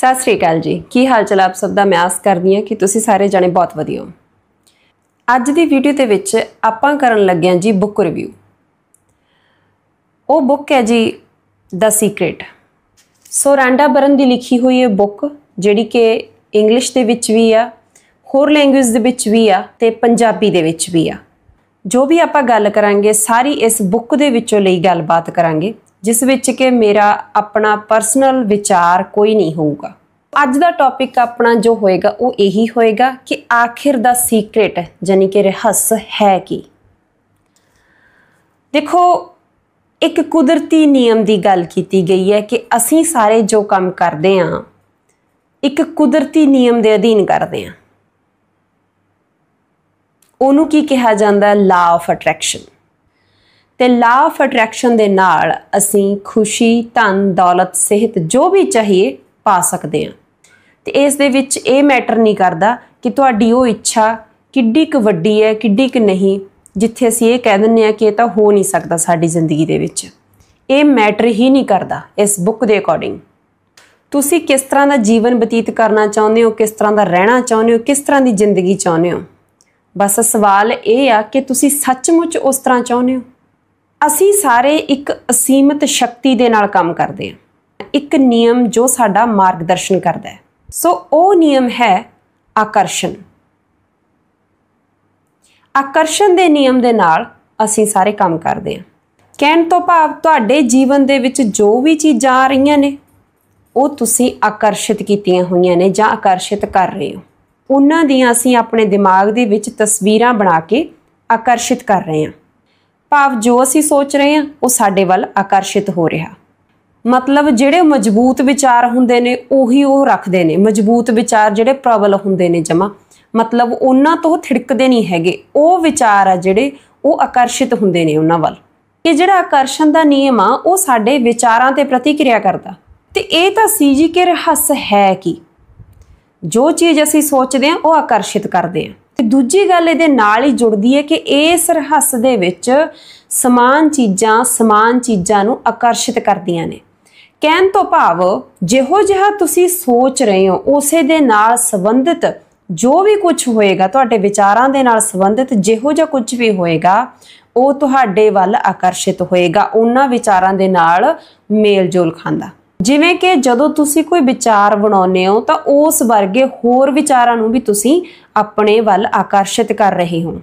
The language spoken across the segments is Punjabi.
ਸਤਿ ਸ੍ਰੀ ਅਕਾਲ ਜੀ ਕੀ ਹਾਲ ਚਾਲ ਆਪ ਸਭ ਦਾ ਮੈਂ ਆਸ ਕਰਦੀ ਹਾਂ ਕਿ ਤੁਸੀਂ ਸਾਰੇ ਜਾਣੇ ਬਹੁਤ ਵਧੀਆ ਹੋ ਅੱਜ ਦੀ ਵੀਡੀਓ ਦੇ ਵਿੱਚ ਆਪਾਂ ਕਰਨ ਲੱਗੇ ਹਾਂ ਜੀ ਬੁੱਕ ਰਿਵਿਊ ਉਹ ਬੁੱਕ ਹੈ ਜੀ ਦਾ ਸੀਕ੍ਰੇਟ ਸੋਰਾਂਡਾ ਬਰਨ ਦੀ ਲਿਖੀ ਹੋਈ ਇਹ ਬੁੱਕ ਜਿਹੜੀ ਕਿ ਇੰਗਲਿਸ਼ ਦੇ ਵਿੱਚ ਵੀ ਆ ਹੋਰ ਲੈਂਗੁਏਜ ਦੇ ਵਿੱਚ ਵੀ ਆ ਤੇ ਪੰਜਾਬੀ ਦੇ ਵਿੱਚ ਵੀ ਆ ਜੋ ਵੀ ਆਪਾਂ ਗੱਲ ਕਰਾਂਗੇ ਸਾਰੀ ਇਸ ਬੁੱਕ ਦੇ ਵਿੱਚੋਂ ਲਈ ਗੱਲਬਾਤ ਕਰਾਂਗੇ ਜਿਸ ਵਿੱਚ ਕਿ ਮੇਰਾ ਆਪਣਾ ਪਰਸਨਲ ਵਿਚਾਰ ਕੋਈ ਨਹੀਂ ਹੋਊਗਾ ਅੱਜ ਦਾ ਟੌਪਿਕ ਆਪਣਾ ਜੋ ਹੋਏਗਾ ਉਹ ਇਹੀ ਹੋਏਗਾ ਕਿ ਆਖਿਰ ਦਾ ਸੀਕ੍ਰੇਟ ਜਾਨੀ ਕਿ ਰਹੱਸ ਹੈ ਕੀ ਦੇਖੋ ਇੱਕ ਕੁਦਰਤੀ ਨਿਯਮ ਦੀ ਗੱਲ ਕੀਤੀ ਗਈ ਹੈ ਕਿ ਅਸੀਂ ਸਾਰੇ ਜੋ ਕੰਮ ਕਰਦੇ ਹਾਂ ਇੱਕ ਕੁਦਰਤੀ ਨਿਯਮ ਦੇ ਅਧੀਨ ਕਰਦੇ ਹਾਂ ਉਹਨੂੰ ਕੀ ਕਿਹਾ ਜਾਂਦਾ ਲਾ ਆਫ ਅਟਰੈਕਸ਼ਨ ਤੇ ਲਾ ਆਫ ਅਟਰੈਕਸ਼ਨ ਦੇ ਨਾਲ ਅਸੀਂ ਖੁਸ਼ੀ ਧਨ ਦੌਲਤ ਸਿਹਤ ਜੋ ਵੀ ਚਾਹੀਏ ਪਾ ਸਕਦੇ ਹਾਂ ਤੇ ਇਸ ਦੇ ਵਿੱਚ ਇਹ ਮੈਟਰ ਨਹੀਂ ਕਰਦਾ ਕਿ ਤੁਹਾਡੀ ਉਹ ਇੱਛਾ ਕਿੱਡੀ ਕੁ ਵੱਡੀ ਹੈ ਕਿੱਡੀ ਕੁ ਨਹੀਂ ਜਿੱਥੇ ਅਸੀਂ ਇਹ ਕਹਿ ਦਿੰਨੇ ਆ ਕਿ ਇਹ ਤਾਂ ਹੋ ਨਹੀਂ ਸਕਦਾ ਸਾਡੀ ਜ਼ਿੰਦਗੀ ਦੇ ਵਿੱਚ ਇਹ ਮੈਟਰ ਹੀ ਨਹੀਂ ਕਰਦਾ ਇਸ ਬੁੱਕ ਦੇ ਅਕੋਰਡਿੰਗ ਤੁਸੀਂ ਕਿਸ ਤਰ੍ਹਾਂ ਦਾ ਜੀਵਨ ਬਤੀਤ ਕਰਨਾ ਚਾਹੁੰਦੇ ਹੋ ਕਿਸ ਤਰ੍ਹਾਂ ਦਾ ਰਹਿਣਾ ਚਾਹੁੰਦੇ ਹੋ ਕਿਸ ਤਰ੍ਹਾਂ ਦੀ ਜ਼ਿੰਦਗੀ ਚਾਹੁੰਦੇ ਹੋ ਬਸ ਸਵਾਲ ਇਹ ਆ ਕਿ ਤੁਸੀਂ ਸੱਚਮੁੱਚ ਉਸ ਤਰ੍ਹਾਂ ਚਾਹੁੰਦੇ ਹੋ ਅਸੀਂ ਸਾਰੇ ਇੱਕ ਅਸੀਮਤ ਸ਼ਕਤੀ ਦੇ ਨਾਲ ਕੰਮ ਕਰਦੇ ਹਾਂ ਇੱਕ ਨਿਯਮ ਜੋ ਸਾਡਾ ਮਾਰਗਦਰਸ਼ਨ ਕਰਦਾ ਹੈ ਸੋ ਉਹ ਨਿਯਮ ਹੈ ਆਕਰਸ਼ਣ ਆਕਰਸ਼ਣ ਦੇ ਨਿਯਮ ਦੇ ਨਾਲ ਅਸੀਂ ਸਾਰੇ ਕੰਮ ਕਰਦੇ ਹਾਂ ਕਹਿਣ ਤੋਂ ਭਾਵ ਤੁਹਾਡੇ ਜੀਵਨ ਦੇ ਵਿੱਚ ਜੋ ਵੀ ਚੀਜ਼ਾਂ ਆ ਰਹੀਆਂ ਨੇ ਉਹ ਤੁਸੀਂ ਆਕਰਸ਼ਿਤ ਕੀਤੀਆਂ ਹੋਈਆਂ ਨੇ ਜਾਂ ਆਕਰਸ਼ਿਤ ਕਰ ਰਹੇ ਹੋ ਉਹਨਾਂ ਦੀਆਂ ਅਸੀਂ ਆਪਣੇ ਦਿਮਾਗ ਦੇ ਵਿੱਚ ਤਸਵੀਰਾਂ ਬਣਾ ਕੇ ਆਕਰਸ਼ਿਤ ਕਰ ਰਹੇ ਹਾਂ ਭਾਵ ਜੋ ਅਸੀਂ ਸੋਚ ਰਹੇ ਹਾਂ ਉਹ ਸਾਡੇ ਵੱਲ ਆਕਰਸ਼ਿਤ ਹੋ ਰਿਹਾ ਮਤਲਬ ਜਿਹੜੇ ਮਜ਼ਬੂਤ ਵਿਚਾਰ ਹੁੰਦੇ ਨੇ ਉਹੀ ਉਹ ਰੱਖਦੇ ਨੇ ਮਜ਼ਬੂਤ ਵਿਚਾਰ ਜਿਹੜੇ ਪ੍ਰਬਲ ਹੁੰਦੇ ਨੇ ਜਮਾ ਮਤਲਬ ਉਹਨਾਂ ਤੋਂ ਥਿੜਕਦੇ ਨਹੀਂ ਹੈਗੇ ਉਹ ਵਿਚਾਰ ਆ ਜਿਹੜੇ ਉਹ ਆਕਰਸ਼ਿਤ ਹੁੰਦੇ ਨੇ ਉਹਨਾਂ ਵੱਲ ਕਿ ਜਿਹੜਾ ਆਕਰਸ਼ਣ ਦਾ ਨਿਯਮ ਆ ਉਹ ਸਾਡੇ ਵਿਚਾਰਾਂ ਤੇ ਪ੍ਰਤੀਕਿਰਿਆ ਕਰਦਾ ਤੇ ਇਹ ਤਾਂ ਸੀਜੀ ਕੇ ਰਹੱਸ ਹੈ ਕਿ ਜੋ ਚੀਜ਼ ਅਸੀਂ ਸੋਚਦੇ ਆ ਉਹ ਆਕਰਸ਼ਿਤ ਕਰਦੇ ਆ ਦੂਜੀ ਗੱਲ ਇਹਦੇ ਨਾਲ ਹੀ ਜੁੜਦੀ ਹੈ ਕਿ ਇਸ ਰਹੱਸ ਦੇ ਵਿੱਚ ਸਮਾਨ ਚੀਜ਼ਾਂ ਸਮਾਨ ਚੀਜ਼ਾਂ ਨੂੰ ਆਕਰਸ਼ਿਤ ਕਰਦੀਆਂ ਨੇ ਕਹਿਣ ਤੋਂ ਭਾਵ ਜਿਹੋ ਜਿਹਾ ਤੁਸੀਂ ਸੋਚ ਰਹੇ ਹੋ ਉਸੇ ਦੇ ਨਾਲ ਸੰਬੰਧਿਤ ਜੋ ਵੀ ਕੁਝ ਹੋਏਗਾ ਤੁਹਾਡੇ ਵਿਚਾਰਾਂ ਦੇ ਨਾਲ ਸੰਬੰਧਿਤ ਜਿਹੋ ਜਿਹਾ ਕੁਝ ਵੀ ਹੋਏਗਾ ਉਹ ਤੁਹਾਡੇ ਵੱਲ ਆਕਰਸ਼ਿਤ ਹੋਏਗਾ ਉਹਨਾਂ ਵਿਚਾਰਾਂ ਦੇ ਨਾਲ ਮੇਲਜੋਲ ਖਾਂਦਾ ਜਿਵੇਂ ਕਿ ਜਦੋਂ ਤੁਸੀਂ ਕੋਈ ਵਿਚਾਰ ਬਣਾਉਨੇ ਹੋ ਤਾਂ ਉਸ ਵਰਗੇ ਹੋਰ ਵਿਚਾਰਾਂ ਨੂੰ ਵੀ ਤੁਸੀਂ ਆਪਣੇ ਵੱਲ ਆਕਰਸ਼ਿਤ ਕਰ ਰਹੇ ਹੋ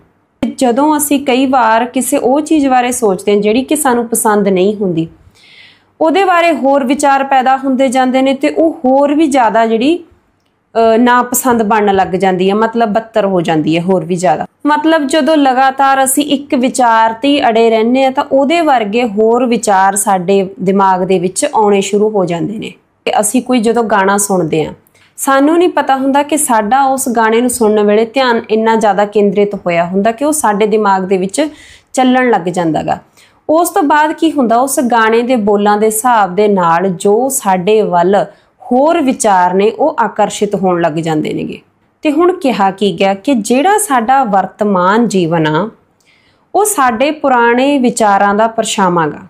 ਜਦੋਂ ਅਸੀਂ ਕਈ ਵਾਰ ਕਿਸੇ ਉਹ ਚੀਜ਼ ਬਾਰੇ ਸੋਚਦੇ ਹਾਂ ਜਿਹੜੀ ਕਿ ਸਾਨੂੰ ਪਸੰਦ ਨਹੀਂ ਹੁੰਦੀ ਉਹਦੇ ਬਾਰੇ ਹੋਰ ਵਿਚਾਰ ਪੈਦਾ ਹੁੰਦੇ ਜਾਂਦੇ ਨੇ ਤੇ ਉਹ ਹੋਰ ਵੀ ਜ਼ਿਆਦਾ ਜਿਹੜੀ ਨਾ ਪਸੰਦ ਬਣਨ ਲੱਗ ਜਾਂਦੀ ਹੈ ਮਤਲਬ ਬੱਤਰ ਹੋ ਜਾਂਦੀ ਹੈ ਹੋਰ ਵੀ ਜ਼ਿਆਦਾ ਮਤਲਬ ਜਦੋਂ ਲਗਾਤਾਰ ਅਸੀਂ ਇੱਕ ਵਿਚਾਰ ਤੇ ਅੜੇ ਰਹਿੰਨੇ ਆ ਤਾਂ ਉਹਦੇ ਵਰਗੇ ਹੋਰ ਵਿਚਾਰ ਸਾਡੇ ਦਿਮਾਗ ਦੇ ਵਿੱਚ ਆਉਣੇ ਸ਼ੁਰੂ ਹੋ ਜਾਂਦੇ ਨੇ ਕਿ ਅਸੀਂ ਕੋਈ ਜਦੋਂ ਗਾਣਾ ਸੁਣਦੇ ਆ ਸਾਨੂੰ ਨਹੀਂ ਪਤਾ ਹੁੰਦਾ ਕਿ ਸਾਡਾ ਉਸ ਗਾਣੇ ਨੂੰ ਸੁਣਨ ਵੇਲੇ ਧਿਆਨ ਇੰਨਾ ਜ਼ਿਆਦਾ ਕੇਂਦਰਿਤ ਹੋਇਆ ਹੁੰਦਾ ਕਿ ਉਹ ਸਾਡੇ ਦਿਮਾਗ ਦੇ ਵਿੱਚ ਚੱਲਣ ਲੱਗ ਜਾਂਦਾਗਾ ਉਸ ਤੋਂ ਬਾਅਦ ਕੀ ਹੁੰਦਾ ਉਸ ਗਾਣੇ ਦੇ ਬੋਲਾਂ ਦੇ ਹਿਸਾਬ ਦੇ ਨਾਲ ਜੋ ਸਾਡੇ ਵੱਲ ਹੋਰ ਵਿਚਾਰ ਨੇ ਉਹ ਆਕਰਸ਼ਿਤ ਹੋਣ ਲੱਗ ਜਾਂਦੇ ਨੇਗੇ ਤੇ ਹੁਣ ਕਿਹਾ ਕੀ ਗਿਆ ਕਿ ਜਿਹੜਾ ਸਾਡਾ ਵਰਤਮਾਨ ਜੀਵਨ ਆ ਉਹ ਸਾਡੇ ਪੁਰਾਣੇ ਵਿਚਾਰਾਂ ਦਾ ਪਰਛਾਵਾਂਗਾ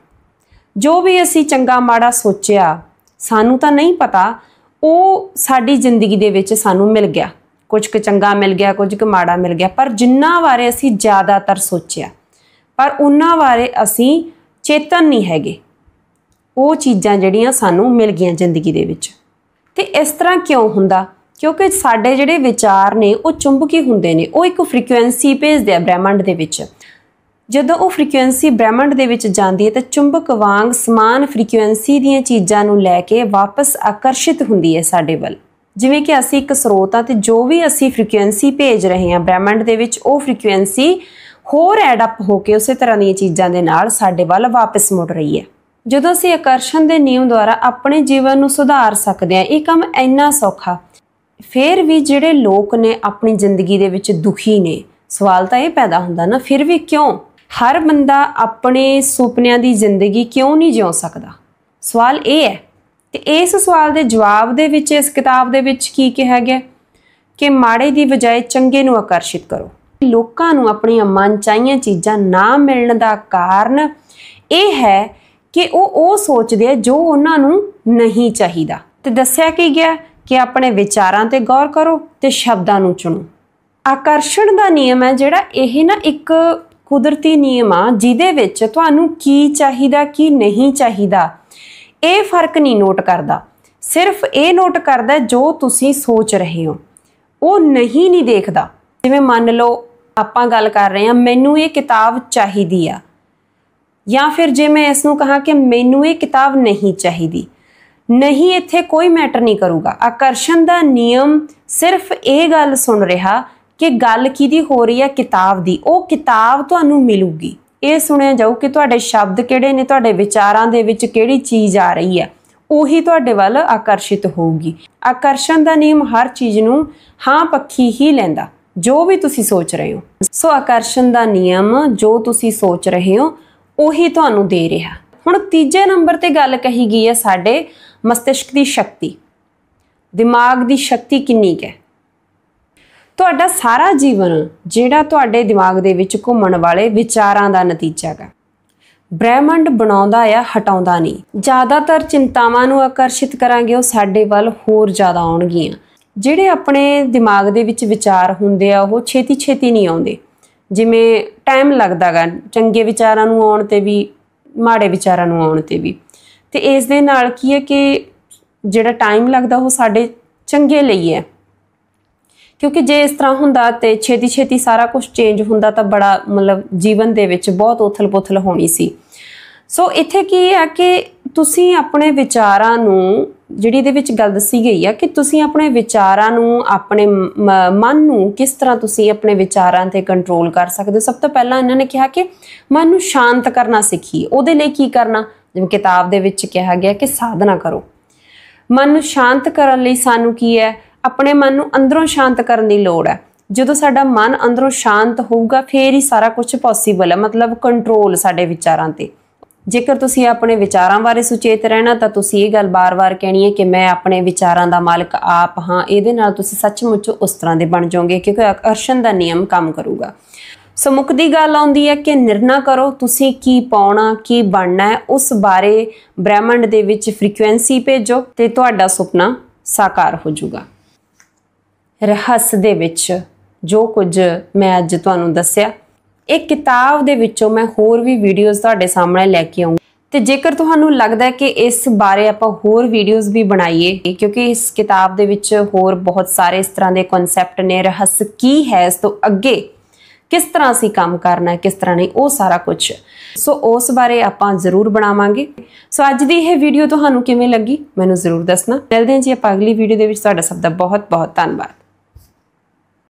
ਜੋ ਵੀ ਅਸੀਂ ਚੰਗਾ ਮਾੜਾ ਸੋਚਿਆ ਸਾਨੂੰ ਤਾਂ ਨਹੀਂ ਪਤਾ ਉਹ ਸਾਡੀ ਜ਼ਿੰਦਗੀ ਦੇ ਵਿੱਚ ਸਾਨੂੰ ਮਿਲ ਗਿਆ ਕੁਝ ਕੁ ਚੰਗਾ ਮਿਲ ਗਿਆ ਕੁਝ ਕੁ ਮਾੜਾ ਮਿਲ ਗਿਆ ਪਰ ਜਿੰਨਾ ਬਾਰੇ ਅਸੀਂ ਜ਼ਿਆਦਾਤਰ ਸੋਚਿਆ ਪਰ ਉਹਨਾਂ ਬਾਰੇ ਅਸੀਂ ਚੇਤਨ ਨਹੀਂ ਹੈਗੇ ਉਹ ਚੀਜ਼ਾਂ ਜਿਹੜੀਆਂ ਸਾਨੂੰ ਮਿਲ ਗਈਆਂ ਜ਼ਿੰਦਗੀ ਦੇ ਵਿੱਚ ਤੇ ਇਸ ਤਰ੍ਹਾਂ ਕਿਉਂ ਹੁੰਦਾ ਕਿਉਂਕਿ ਸਾਡੇ ਜਿਹੜੇ ਵਿਚਾਰ ਨੇ ਉਹ ਚੁੰਬਕੀ ਹੁੰਦੇ ਨੇ ਉਹ ਇੱਕ ਫ੍ਰੀਕੁਐਂਸੀ ਭੇਜਦੇ ਆ ਬ੍ਰਹਿਮੰਡ ਦੇ ਵਿੱਚ ਜਦੋਂ ਉਹ ਫ੍ਰੀਕੁਐਂਸੀ ਬ੍ਰਹਿਮੰਡ ਦੇ ਵਿੱਚ ਜਾਂਦੀ ਹੈ ਤਾਂ ਚੁੰਬਕ ਵਾਂਗ ਸਮਾਨ ਫ੍ਰੀਕੁਐਂਸੀ ਦੀਆਂ ਚੀਜ਼ਾਂ ਨੂੰ ਲੈ ਕੇ ਵਾਪਸ ਆਕਰਸ਼ਿਤ ਹੁੰਦੀ ਹੈ ਸਾਡੇ ਵੱਲ ਜਿਵੇਂ ਕਿ ਅਸੀਂ ਇੱਕ ਸਰੋਤ ਆ ਤੇ ਜੋ ਵੀ ਅਸੀਂ ਫ੍ਰੀਕੁਐਂਸੀ ਭੇਜ ਰਹੇ ਹਾਂ ਬ੍ਰਹਿਮੰਡ ਦੇ ਵਿੱਚ ਉਹ ਫ੍ਰੀਕੁਐਂਸੀ ਹੋਰ ਐਡ ਅਪ ਹੋ ਕੇ ਉਸੇ ਤਰ੍ਹਾਂ ਦੀਆਂ ਚੀਜ਼ਾਂ ਦੇ ਨਾਲ ਸਾਡੇ ਵੱਲ ਵਾਪਸ ਮੁੜ ਰਹੀ ਹੈ ਜਦੋਂ ਅਸੀਂ ਆਕਰਸ਼ਣ ਦੇ ਨਿਯਮ ਦੁਆਰਾ ਆਪਣੇ ਜੀਵਨ ਨੂੰ ਸੁਧਾਰ ਸਕਦੇ ਹਾਂ ਇਹ ਕੰਮ ਇੰਨਾ ਸੌਖਾ ਫਿਰ ਵੀ ਜਿਹੜੇ ਲੋਕ ਨੇ ਆਪਣੀ ਜ਼ਿੰਦਗੀ ਦੇ ਵਿੱਚ ਦੁਖੀ ਨੇ ਸਵਾਲ ਤਾਂ ਇਹ ਪੈਦਾ ਹੁੰਦਾ ਨਾ ਫਿਰ ਵੀ ਕਿਉਂ ਹਰ ਬੰਦਾ ਆਪਣੇ ਸੁਪਨਿਆਂ ਦੀ ਜ਼ਿੰਦਗੀ ਕਿਉਂ ਨਹੀਂ ਜਿਉ ਸਕਦਾ ਸਵਾਲ ਇਹ ਹੈ ਤੇ ਇਸ ਸਵਾਲ ਦੇ ਜਵਾਬ ਦੇ ਵਿੱਚ ਇਸ ਕਿਤਾਬ ਦੇ ਵਿੱਚ ਕੀ ਕਿਹਾ ਗਿਆ ਕਿ ਮਾੜੇ ਦੀ ਬਜਾਏ ਚੰਗੇ ਨੂੰ ਆਕਰਸ਼ਿਤ ਕਰੋ ਲੋਕਾਂ ਨੂੰ ਆਪਣੀਆਂ ਮਨਚਾਹੀਆਂ ਚੀਜ਼ਾਂ ਨਾ ਮਿਲਣ ਦਾ ਕਾਰਨ ਇਹ ਹੈ ਕਿ ਉਹ ਉਹ ਸੋਚਦੇ ਆ ਜੋ ਉਹਨਾਂ ਨੂੰ ਨਹੀਂ ਚਾਹੀਦਾ ਤੇ ਦੱਸਿਆ ਕੀ ਗਿਆ ਕਿ ਆਪਣੇ ਵਿਚਾਰਾਂ ਤੇ ਗੌਰ ਕਰੋ ਤੇ ਸ਼ਬਦਾਂ ਨੂੰ ਚੁਣੋ ਆਕਰਸ਼ਣ ਦਾ ਨਿਯਮ ਹੈ ਜਿਹੜਾ ਇਹ ਨਾ ਇੱਕ ਕੁਦਰਤੀ ਨਿਯਮ ਆ ਜਿਹਦੇ ਵਿੱਚ ਤੁਹਾਨੂੰ ਕੀ ਚਾਹੀਦਾ ਕੀ ਨਹੀਂ ਚਾਹੀਦਾ ਇਹ ਫਰਕ ਨਹੀਂ ਨੋਟ ਕਰਦਾ ਸਿਰਫ ਇਹ ਨੋਟ ਕਰਦਾ ਜੋ ਤੁਸੀਂ ਸੋਚ ਰਹੇ ਹੋ ਉਹ ਨਹੀਂ ਨਹੀਂ ਦੇਖਦਾ ਜਿਵੇਂ ਮੰਨ ਲਓ ਆਪਾਂ ਗੱਲ ਕਰ ਰਹੇ ਹਾਂ ਮੈਨੂੰ ਇਹ ਕਿਤਾਬ ਚਾਹੀਦੀ ਆ ਜਾਂ ਫਿਰ ਜੇ ਮੈਂ ਇਸ ਨੂੰ ਕਹਾ ਕਿ ਮੈਨੂੰ ਇਹ ਕਿਤਾਬ ਨਹੀਂ ਚਾਹੀਦੀ ਨਹੀਂ ਇੱਥੇ ਕੋਈ ਮੈਟਰ ਨਹੀਂ ਕਰੂਗਾ ਆਕਰਸ਼ਣ ਦਾ ਨਿਯਮ ਸਿਰਫ ਇਹ ਗੱਲ ਸੁਣ ਰਿਹਾ ਕਿ ਗੱਲ ਕਿਹਦੀ ਹੋ ਰਹੀ ਹੈ ਕਿਤਾਬ ਦੀ ਉਹ ਕਿਤਾਬ ਤੁਹਾਨੂੰ ਮਿਲੂਗੀ ਇਹ ਸੁਣਿਆ ਜਾਊ ਕਿ ਤੁਹਾਡੇ ਸ਼ਬਦ ਕਿਹੜੇ ਨੇ ਤੁਹਾਡੇ ਵਿਚਾਰਾਂ ਦੇ ਵਿੱਚ ਕਿਹੜੀ ਚੀਜ਼ ਆ ਰਹੀ ਹੈ ਉਹੀ ਤੁਹਾਡੇ ਵੱਲ ਆਕਰਸ਼ਿਤ ਹੋਊਗੀ ਆਕਰਸ਼ਣ ਦਾ ਨਿਯਮ ਹਰ ਚੀਜ਼ ਨੂੰ ਹਾਂ ਪੱਖੀ ਹੀ ਲੈਂਦਾ ਜੋ ਵੀ ਤੁਸੀਂ ਸੋਚ ਰਹੇ ਹੋ ਸੋ ਆਕਰਸ਼ਣ ਦਾ ਨਿਯਮ ਜੋ ਤੁਸੀਂ ਸੋਚ ਰਹੇ ਹੋ ਉਹੀ ਤੁਹਾਨੂੰ ਦੇ ਰਿਹਾ ਹੁਣ ਤੀਜੇ ਨੰਬਰ ਤੇ ਗੱਲ ਕਹੀ ਗਈ ਹੈ ਸਾਡੇ ਮਸਤਿਸ਼ਕ ਦੀ ਸ਼ਕਤੀ ਦਿਮਾਗ ਦੀ ਸ਼ਕਤੀ ਕਿੰਨੀ ਹੈ ਤੁਹਾਡਾ ਸਾਰਾ ਜੀਵਨ ਜਿਹੜਾ ਤੁਹਾਡੇ ਦਿਮਾਗ ਦੇ ਵਿੱਚ ਘੁੰਮਣ ਵਾਲੇ ਵਿਚਾਰਾਂ ਦਾ ਨਤੀਜਾ ਹੈ ਬ੍ਰਹਿਮੰਡ ਬਣਾਉਂਦਾ ਆ ਹਟਾਉਂਦਾ ਨਹੀਂ ਜ਼ਿਆਦਾਤਰ ਚਿੰਤਾਵਾਂ ਨੂੰ ਆਕਰਸ਼ਿਤ ਕਰਾਂਗੇ ਉਹ ਸਾਡੇ ਵੱਲ ਹੋਰ ਜ਼ਿਆਦਾ ਆਉਣਗੀਆਂ ਜਿਹੜੇ ਆਪਣੇ ਦਿਮਾਗ ਦੇ ਵਿੱਚ ਵਿਚਾਰ ਹੁੰਦੇ ਆ ਉਹ ਛੇਤੀ-ਛੇਤੀ ਨਹੀਂ ਆਉਂਦੇ ਜਿਵੇਂ ਟਾਈਮ ਲੱਗਦਾ ਗਾ ਚੰਗੇ ਵਿਚਾਰਾਂ ਨੂੰ ਆਉਣ ਤੇ ਵੀ ਮਾੜੇ ਵਿਚਾਰਾਂ ਨੂੰ ਆਉਣ ਤੇ ਵੀ ਤੇ ਇਸ ਦੇ ਨਾਲ ਕੀ ਹੈ ਕਿ ਜਿਹੜਾ ਟਾਈਮ ਲੱਗਦਾ ਉਹ ਸਾਡੇ ਚੰਗੇ ਲਈ ਹੈ ਕਿਉਂਕਿ ਜੇ ਇਸ ਤਰ੍ਹਾਂ ਹੁੰਦਾ ਤੇ ਛੇਤੀ ਛੇਤੀ ਸਾਰਾ ਕੁਝ ਚੇਂਜ ਹੁੰਦਾ ਤਾਂ ਬੜਾ ਮਤਲਬ ਜੀਵਨ ਦੇ ਵਿੱਚ ਬਹੁਤ ਉਥਲ-ਪੁਥਲ ਹੋਣੀ ਸੀ ਸੋ ਇੱਥੇ ਕੀ ਹੈ ਕਿ ਤੁਸੀਂ ਆਪਣੇ ਵਿਚਾਰਾਂ ਨੂੰ ਜਿਹੜੀ ਇਹਦੇ ਵਿੱਚ ਗੱਲ ਦੱਸੀ ਗਈ ਆ ਕਿ ਤੁਸੀਂ ਆਪਣੇ ਵਿਚਾਰਾਂ ਨੂੰ ਆਪਣੇ ਮਨ ਨੂੰ ਕਿਸ ਤਰ੍ਹਾਂ ਤੁਸੀਂ ਆਪਣੇ ਵਿਚਾਰਾਂ ਤੇ ਕੰਟਰੋਲ ਕਰ ਸਕਦੇ ਹੋ ਸਭ ਤੋਂ ਪਹਿਲਾਂ ਇਹਨਾਂ ਨੇ ਕਿਹਾ ਕਿ ਮਨ ਨੂੰ ਸ਼ਾਂਤ ਕਰਨਾ ਸਿੱਖੀਏ ਉਹਦੇ ਲਈ ਕੀ ਕਰਨਾ ਜਿਵੇਂ ਕਿਤਾਬ ਦੇ ਵਿੱਚ ਕਿਹਾ ਗਿਆ ਕਿ ਸਾਧਨਾ ਕਰੋ ਮਨ ਨੂੰ ਸ਼ਾਂਤ ਕਰਨ ਲਈ ਸਾਨੂੰ ਕੀ ਹੈ ਆਪਣੇ ਮਨ ਨੂੰ ਅੰਦਰੋਂ ਸ਼ਾਂਤ ਕਰਨ ਦੀ ਲੋੜ ਹੈ ਜਦੋਂ ਸਾਡਾ ਮਨ ਅੰਦਰੋਂ ਸ਼ਾਂਤ ਹੋਊਗਾ ਫੇਰ ਹੀ ਸਾਰਾ ਕੁਝ ਪੋਸੀਬਲ ਹੈ ਮਤਲਬ ਕੰਟਰੋਲ ਸਾਡੇ ਵਿਚਾਰਾਂ ਤੇ ਜੇਕਰ ਤੁਸੀਂ ਆਪਣੇ ਵਿਚਾਰਾਂ ਬਾਰੇ ਸੁਚੇਤ ਰਹਿਣਾ ਤਾਂ ਤੁਸੀਂ ਇਹ ਗੱਲ ਬਾਰ-ਬਾਰ ਕਹਿਣੀ ਹੈ ਕਿ ਮੈਂ ਆਪਣੇ ਵਿਚਾਰਾਂ ਦਾ ਮਾਲਕ ਆਪ ਹਾਂ ਇਹਦੇ ਨਾਲ ਤੁਸੀਂ ਸੱਚਮੁੱਚ ਉਸ ਤਰ੍ਹਾਂ ਦੇ ਬਣ ਜਾਓਗੇ ਕਿਉਂਕਿ ਆਕਰਸ਼ਣ ਦਾ ਨਿਯਮ ਕੰਮ ਕਰੂਗਾ ਸੋ ਮੁੱਖ ਦੀ ਗੱਲ ਆਉਂਦੀ ਹੈ ਕਿ ਨਿਰਣਾ ਕਰੋ ਤੁਸੀਂ ਕੀ ਪਾਉਣਾ ਕੀ ਬਣਨਾ ਹੈ ਉਸ ਬਾਰੇ ਬ੍ਰਹਿਮੰਡ ਦੇ ਵਿੱਚ ਫ੍ਰੀਕੁਐਂਸੀ ਭੇਜੋ ਤੇ ਤੁਹਾਡਾ ਸੁਪਨਾ ਸਾਕਾਰ ਹੋ ਜਾਊਗਾ ਰਹੱਸ ਦੇ ਵਿੱਚ ਜੋ ਕੁਝ ਮੈਂ ਅੱਜ ਤੁਹਾਨੂੰ ਦੱਸਿਆ ਇਹ ਕਿਤਾਬ ਦੇ ਵਿੱਚੋਂ ਮੈਂ ਹੋਰ ਵੀ ਵੀਡੀਓਜ਼ ਤੁਹਾਡੇ ਸਾਹਮਣੇ ਲੈ ਕੇ ਆਉਂਗੀ ਤੇ ਜੇਕਰ ਤੁਹਾਨੂੰ ਲੱਗਦਾ ਹੈ ਕਿ ਇਸ ਬਾਰੇ ਆਪਾਂ ਹੋਰ ਵੀਡੀਓਜ਼ ਵੀ ਬਣਾਈਏ ਕਿਉਂਕਿ ਇਸ ਕਿਤਾਬ ਦੇ ਵਿੱਚ ਹੋਰ ਬਹੁਤ ਸਾਰੇ ਇਸ ਤਰ੍ਹਾਂ ਦੇ ਕਨਸੈਪਟ ਨੇ ਰਹੱਸ ਕੀ ਹੈ ਇਸ ਤੋਂ ਅੱਗੇ ਕਿਸ ਤਰ੍ਹਾਂ ਅਸੀਂ ਕੰਮ ਕਰਨਾ ਹੈ ਕਿਸ ਤਰ੍ਹਾਂ ਨਹੀਂ ਉਹ ਸਾਰਾ ਕੁਝ ਸੋ ਉਸ ਬਾਰੇ ਆਪਾਂ ਜ਼ਰੂਰ ਬਣਾਵਾਂਗੇ ਸੋ ਅੱਜ ਦੀ ਇਹ ਵੀਡੀਓ ਤੁਹਾਨੂੰ ਕਿਵੇਂ ਲੱਗੀ ਮੈਨੂੰ ਜ਼ਰੂਰ ਦੱਸਣਾ ਮਿਲਦੇ ਹਾਂ ਜੀ ਆਪਾਂ ਅਗਲੀ ਵੀਡੀਓ ਦੇ ਵਿੱਚ ਤੁਹਾਡਾ ਸਭ ਦਾ ਬਹੁਤ ਬਹੁਤ ਧੰਨਵਾਦ